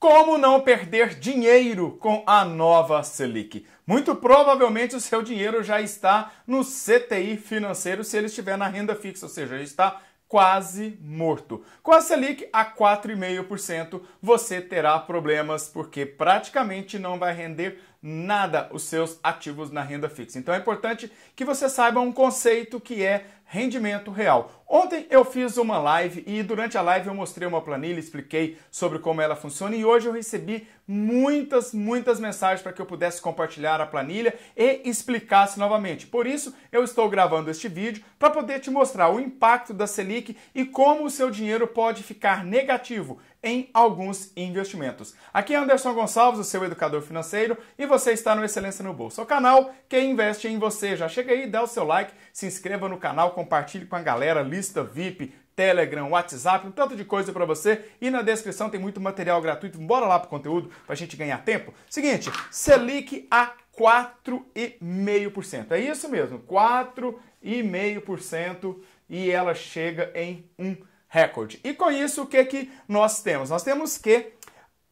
Como não perder dinheiro com a nova Selic? Muito provavelmente o seu dinheiro já está no CTI financeiro se ele estiver na renda fixa, ou seja, ele está quase morto. Com a Selic a 4,5%, você terá problemas porque praticamente não vai render nada os seus ativos na renda fixa. Então é importante que você saiba um conceito que é rendimento real. Ontem eu fiz uma live e durante a live eu mostrei uma planilha, expliquei sobre como ela funciona e hoje eu recebi muitas, muitas mensagens para que eu pudesse compartilhar a planilha e explicasse novamente. Por isso eu estou gravando este vídeo para poder te mostrar o impacto da Selic e como o seu dinheiro pode ficar negativo em alguns investimentos. Aqui é Anderson Gonçalves, o seu educador financeiro, e você está no Excelência no Bolsa, o canal que investe em você. Já chega aí, dá o seu like, se inscreva no canal, compartilhe com a galera, lista VIP, Telegram, WhatsApp, um tanto de coisa para você. E na descrição tem muito material gratuito. Bora lá pro conteúdo pra gente ganhar tempo. Seguinte, Selic a 4,5%. É isso mesmo, 4,5% e ela chega em 1 recorde. E com isso, o que, que nós temos? Nós temos que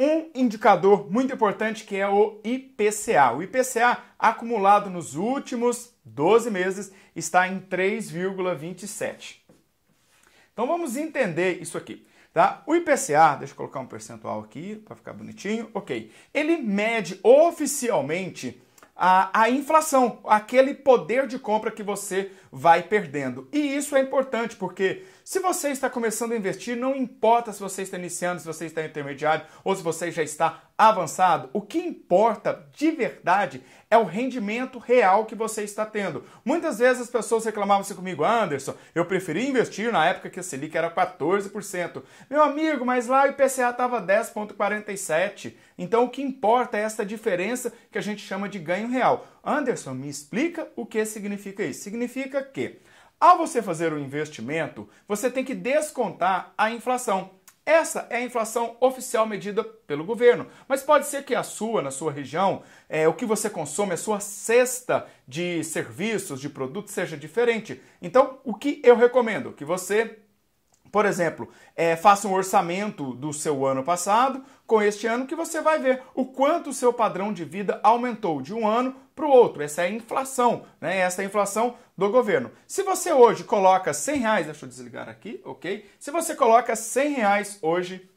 um indicador muito importante que é o IPCA. O IPCA acumulado nos últimos 12 meses está em 3,27. Então vamos entender isso aqui. Tá? O IPCA, deixa eu colocar um percentual aqui para ficar bonitinho, ok. Ele mede oficialmente a, a, inflação, aquele poder de compra que você vai perdendo. E isso é importante porque se você está começando a investir, não importa se você está iniciando, se você está intermediário ou se você já está avançado, o que importa de verdade é o rendimento real que você está tendo. Muitas vezes as pessoas reclamavam assim comigo, Anderson, eu preferi investir na época que a Selic era 14%. Meu amigo, mas lá o IPCA estava 10,47%. Então o que importa é essa diferença que a gente chama de ganho real. Anderson, me explica o que significa isso. Significa que ao você fazer um investimento, você tem que descontar a inflação. Essa é a inflação oficial medida pelo governo. Mas pode ser que a sua, na sua região, é, o que você consome, a sua cesta de serviços, de produtos seja diferente. Então, o que eu recomendo? Que você por exemplo, é, faça um orçamento do seu ano passado com este ano que você vai ver o quanto o seu padrão de vida aumentou de um ano para o outro. Essa é a inflação, né? Essa é a inflação do governo. Se você hoje coloca 100 reais, deixa eu desligar aqui, ok? Se você coloca 100 reais hoje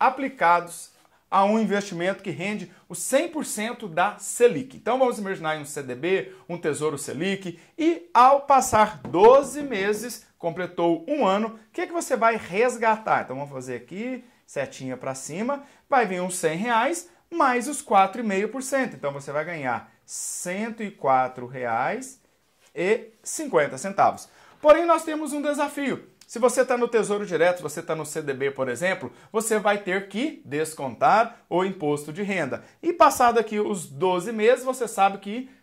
aplicados a um investimento que rende o 100% da Selic. Então vamos imaginar um CDB, um Tesouro Selic e ao passar 12 meses completou um ano, o que, é que você vai resgatar? Então vamos fazer aqui, setinha para cima, vai vir uns 100 reais mais os 4,5%. Então você vai ganhar R$ 104,50. Porém, nós temos um desafio. Se você está no Tesouro Direto, você está no CDB, por exemplo, você vai ter que descontar o imposto de renda. E passado aqui os 12 meses, você sabe que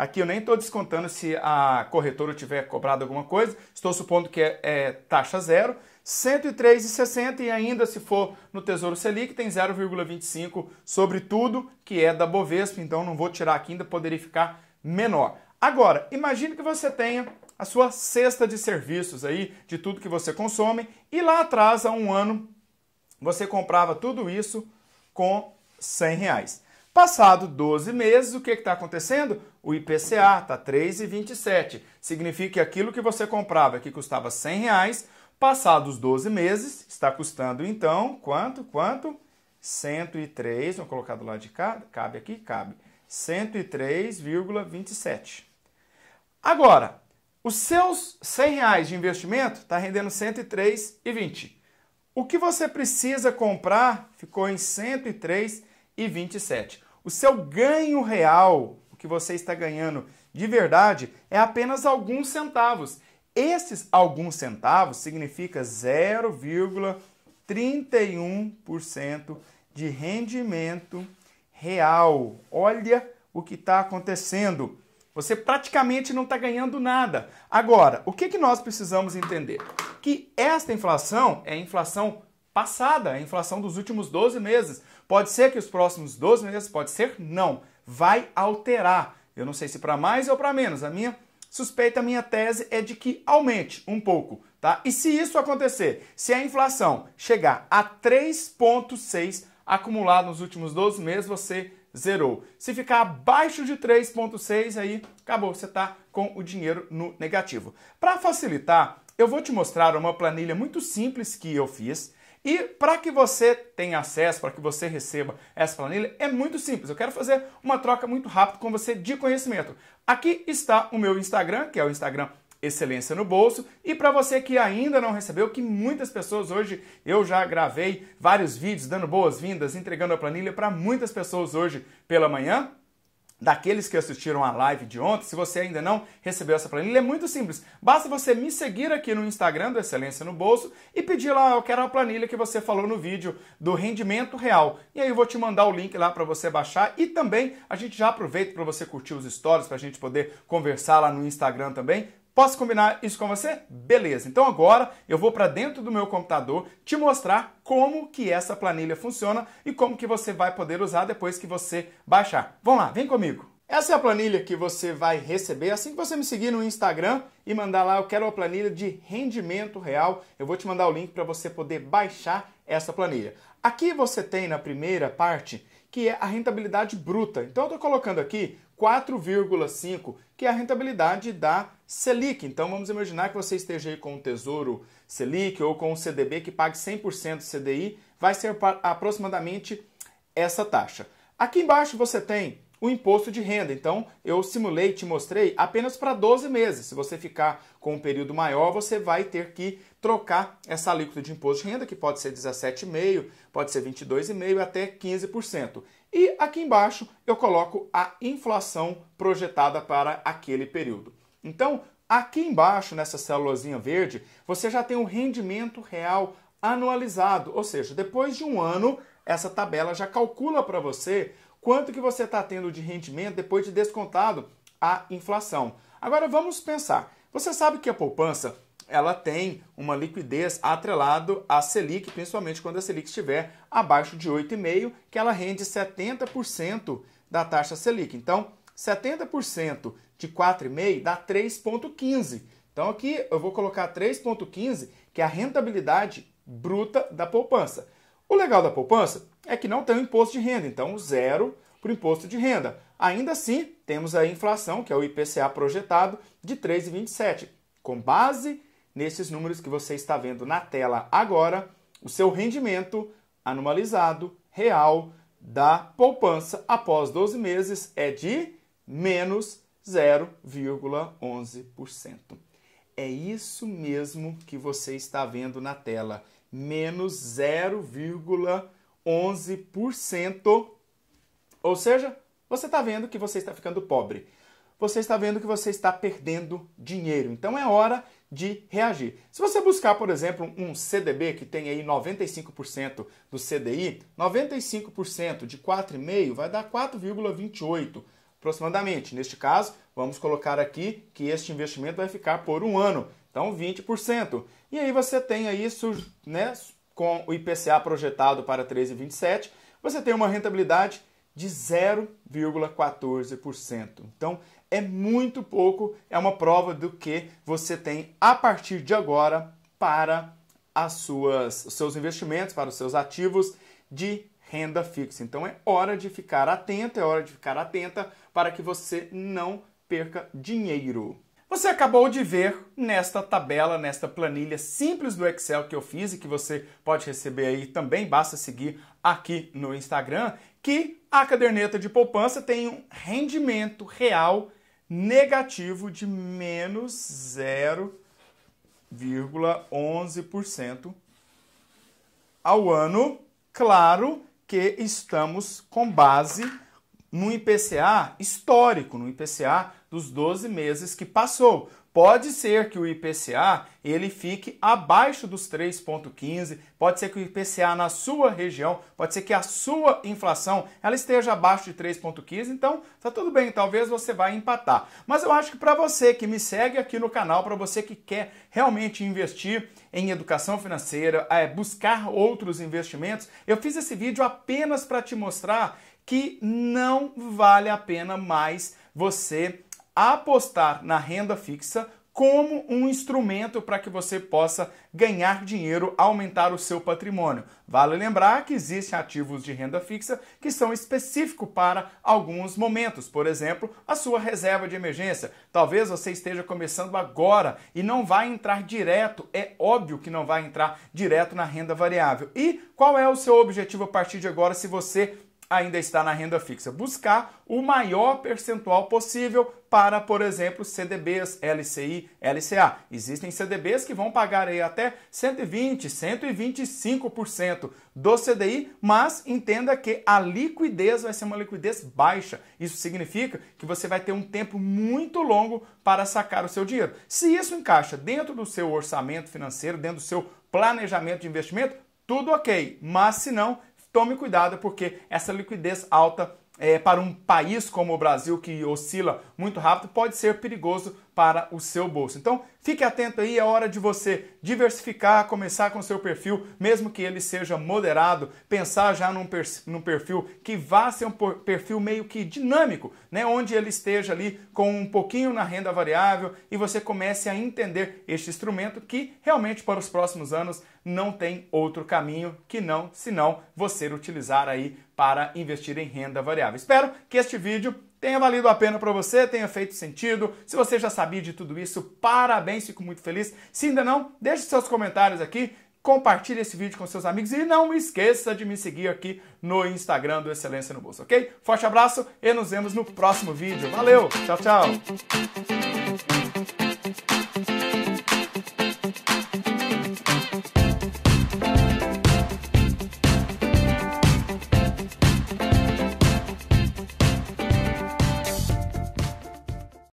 Aqui eu nem estou descontando se a corretora tiver cobrado alguma coisa, estou supondo que é, é taxa zero. 103,60 e ainda se for no Tesouro Selic tem 0,25 sobre tudo que é da Bovespa, então não vou tirar aqui, ainda poderia ficar menor. Agora, imagine que você tenha a sua cesta de serviços aí, de tudo que você consome, e lá atrás, há um ano, você comprava tudo isso com 100 reais. Passado 12 meses, o que está acontecendo? O IPCA está 3,27. Significa que aquilo que você comprava que custava 100 reais, passados 12 meses, está custando então quanto? Quanto? 103, vou colocar do lado de cá, cabe aqui, cabe. 103,27. Agora, os seus 100 reais de investimento está rendendo 103,20. O que você precisa comprar ficou em 103,20 e 27. O seu ganho real, o que você está ganhando de verdade, é apenas alguns centavos. Esses alguns centavos significa 0,31% de rendimento real. Olha o que está acontecendo. Você praticamente não está ganhando nada. Agora, o que, que nós precisamos entender? Que esta inflação é a inflação passada, a inflação dos últimos 12 meses. Pode ser que os próximos 12 meses, pode ser não. Vai alterar. Eu não sei se para mais ou para menos. A minha suspeita, a minha tese é de que aumente um pouco, tá? E se isso acontecer, se a inflação chegar a 3.6 acumulado nos últimos 12 meses, você zerou. Se ficar abaixo de 3.6 aí, acabou, você está com o dinheiro no negativo. Para facilitar, eu vou te mostrar uma planilha muito simples que eu fiz e para que você tenha acesso, para que você receba essa planilha, é muito simples. Eu quero fazer uma troca muito rápida com você de conhecimento. Aqui está o meu Instagram, que é o Instagram Excelência no Bolso. E para você que ainda não recebeu, que muitas pessoas hoje eu já gravei vários vídeos dando boas-vindas, entregando a planilha para muitas pessoas hoje pela manhã daqueles que assistiram a live de ontem, se você ainda não recebeu essa planilha, é muito simples. Basta você me seguir aqui no Instagram do Excelência no Bolso e pedir lá, eu quero a planilha que você falou no vídeo do rendimento real. E aí eu vou te mandar o link lá para você baixar e também a gente já aproveita para você curtir os stories, para a gente poder conversar lá no Instagram também Posso combinar isso com você? Beleza. Então agora eu vou para dentro do meu computador te mostrar como que essa planilha funciona e como que você vai poder usar depois que você baixar. Vamos lá, vem comigo. Essa é a planilha que você vai receber assim que você me seguir no Instagram e mandar lá eu quero uma planilha de rendimento real. Eu vou te mandar o link para você poder baixar essa planilha. Aqui você tem na primeira parte que é a rentabilidade bruta. Então eu estou colocando aqui 4,5, que é a rentabilidade da Selic. Então vamos imaginar que você esteja aí com o Tesouro Selic ou com o CDB que pague 100% CDI, vai ser aproximadamente essa taxa. Aqui embaixo você tem o imposto de renda. Então, eu simulei, te mostrei apenas para 12 meses. Se você ficar com um período maior, você vai ter que trocar essa alíquota de imposto de renda, que pode ser 17,5%, pode ser 22,5% até 15%. E aqui embaixo eu coloco a inflação projetada para aquele período. Então, aqui embaixo, nessa célulazinha verde, você já tem o um rendimento real anualizado, ou seja, depois de um ano, essa tabela já calcula para você quanto que você está tendo de rendimento depois de descontado a inflação. Agora vamos pensar. Você sabe que a poupança ela tem uma liquidez atrelado à Selic, principalmente quando a Selic estiver abaixo de 8,5, que ela rende 70% da taxa Selic. Então, 70% de 4,5 dá 3,15. Então aqui eu vou colocar 3,15, que é a rentabilidade bruta da poupança. O legal da poupança é que não tem o imposto de renda, então zero para o imposto de renda. Ainda assim, temos a inflação, que é o IPCA projetado, de 3,27. Com base nesses números que você está vendo na tela agora, o seu rendimento anualizado real da poupança após 12 meses é de menos 0,11%. É isso mesmo que você está vendo na tela, menos 0,11%. Ou seja, você está vendo que você está ficando pobre. Você está vendo que você está perdendo dinheiro. Então é hora de reagir. Se você buscar, por exemplo, um CDB que tem aí 95% do CDI, 95% de 4,5 vai dar 4,28% aproximadamente. Neste caso, vamos colocar aqui que este investimento vai ficar por um ano, então 20%. E aí você tem aí, né, com o IPCA projetado para 13,27, você tem uma rentabilidade de 0,14%. Então é muito pouco, é uma prova do que você tem a partir de agora para as suas, os seus investimentos, para os seus ativos de renda fixa. Então é hora de ficar atento, é hora de ficar atenta para que você não perca dinheiro. Você acabou de ver nesta tabela, nesta planilha simples do Excel que eu fiz e que você pode receber aí também, basta seguir aqui no Instagram, que a caderneta de poupança tem um rendimento real negativo de menos 0,11% ao ano. Claro que estamos com base no IPCA histórico, no IPCA dos 12 meses que passou. Pode ser que o IPCA ele fique abaixo dos 3.15, pode ser que o IPCA na sua região, pode ser que a sua inflação ela esteja abaixo de 3.15, então tá tudo bem, talvez você vá empatar. Mas eu acho que para você que me segue aqui no canal, para você que quer realmente investir em educação financeira, é, buscar outros investimentos, eu fiz esse vídeo apenas para te mostrar que não vale a pena mais você apostar na renda fixa como um instrumento para que você possa ganhar dinheiro, aumentar o seu patrimônio. Vale lembrar que existem ativos de renda fixa que são específicos para alguns momentos, por exemplo, a sua reserva de emergência. Talvez você esteja começando agora e não vai entrar direto, é óbvio que não vai entrar direto na renda variável. E qual é o seu objetivo a partir de agora se você ainda está na renda fixa. Buscar o maior percentual possível para, por exemplo, CDBs, LCI, LCA. Existem CDBs que vão pagar aí até 120, 125% do CDI, mas entenda que a liquidez vai ser uma liquidez baixa. Isso significa que você vai ter um tempo muito longo para sacar o seu dinheiro. Se isso encaixa dentro do seu orçamento financeiro, dentro do seu planejamento de investimento, tudo ok, mas se não, tome cuidado porque essa liquidez alta é, para um país como o Brasil, que oscila muito rápido, pode ser perigoso para o seu bolso. Então, fique atento aí, é hora de você diversificar, começar com o seu perfil, mesmo que ele seja moderado, pensar já num, per num perfil que vá ser um perfil meio que dinâmico, né? onde ele esteja ali com um pouquinho na renda variável e você comece a entender este instrumento que realmente para os próximos anos não tem outro caminho que não, senão você utilizar aí para investir em renda variável. Espero que este vídeo tenha valido a pena para você, tenha feito sentido. Se você já sabia de tudo isso, parabéns, fico muito feliz. Se ainda não, deixe seus comentários aqui, compartilhe esse vídeo com seus amigos e não esqueça de me seguir aqui no Instagram do Excelência no Bolso, ok? Forte abraço e nos vemos no próximo vídeo. Valeu, tchau, tchau!